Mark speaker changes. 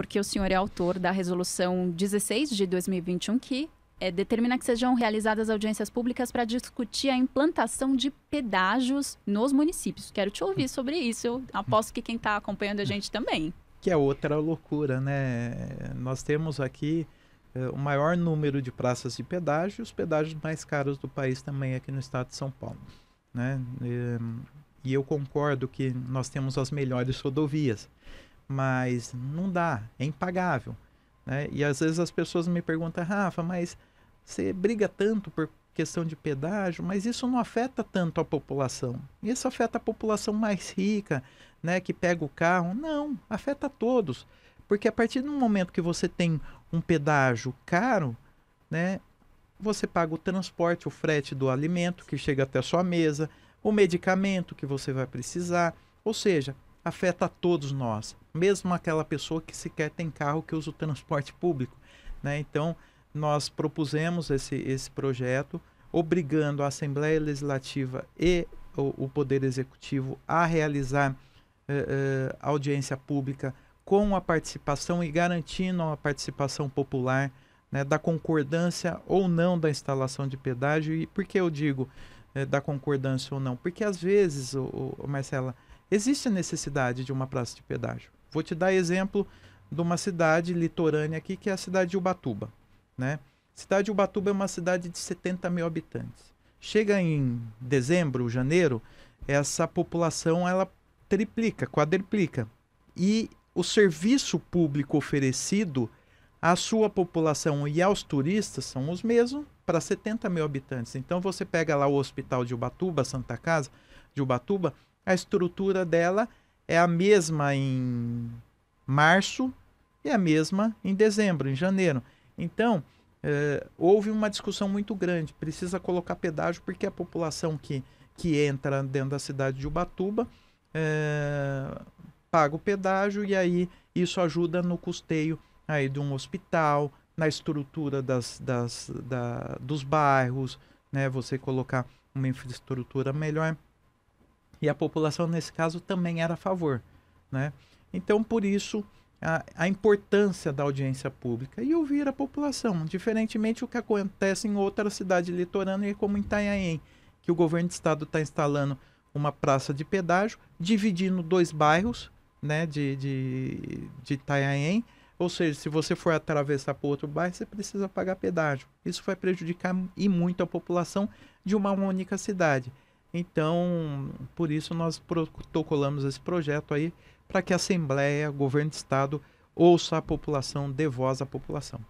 Speaker 1: porque o senhor é autor da resolução 16 de 2021 que é, determina que sejam realizadas audiências públicas para discutir a implantação de pedágios nos municípios. Quero te ouvir sobre isso. Eu aposto que quem está acompanhando a gente também. Que é outra loucura, né? Nós temos aqui é, o maior número de praças de pedágio, os pedágios mais caros do país também aqui no estado de São Paulo. Né? E, e eu concordo que nós temos as melhores rodovias mas não dá, é impagável. Né? E às vezes as pessoas me perguntam, Rafa, mas você briga tanto por questão de pedágio, mas isso não afeta tanto a população. Isso afeta a população mais rica, né, que pega o carro. Não, afeta todos. Porque a partir do momento que você tem um pedágio caro, né, você paga o transporte, o frete do alimento que chega até a sua mesa, o medicamento que você vai precisar. Ou seja, afeta a todos nós, mesmo aquela pessoa que sequer tem carro que usa o transporte público. Né? Então, nós propusemos esse, esse projeto, obrigando a Assembleia Legislativa e o, o Poder Executivo a realizar eh, eh, audiência pública com a participação e garantindo a participação popular né, da concordância ou não da instalação de pedágio. E por que eu digo eh, da concordância ou não? Porque às vezes, o, o Marcela, existe a necessidade de uma praça de pedágio. Vou te dar exemplo de uma cidade litorânea aqui, que é a cidade de Ubatuba. Né? Cidade de Ubatuba é uma cidade de 70 mil habitantes. Chega em dezembro, janeiro, essa população ela triplica, quadriplica. E o serviço público oferecido à sua população e aos turistas são os mesmos para 70 mil habitantes. Então você pega lá o hospital de Ubatuba, Santa Casa de Ubatuba, a estrutura dela é a mesma em março e a mesma em dezembro, em janeiro. Então, é, houve uma discussão muito grande. Precisa colocar pedágio porque a população que, que entra dentro da cidade de Ubatuba é, paga o pedágio e aí isso ajuda no custeio aí de um hospital, na estrutura das, das, da, dos bairros, né? Você colocar uma infraestrutura melhor. E a população, nesse caso, também era a favor. Né? Então, por isso, a, a, importância da audiência pública e ouvir a população, diferentemente do que acontece em outra cidade litorânea como em Itanhaém, que o governo de estado está instalando uma praça de pedágio, dividindo dois bairros né, de, de, de Itanhaém, ou seja, se você for atravessar para outro bairro, você precisa pagar pedágio. Isso vai prejudicar e muito a população de uma única cidade. Então, por isso nós protocolamos esse projeto aí para que a Assembleia, governo de estado, ouça a população, dê voz à população.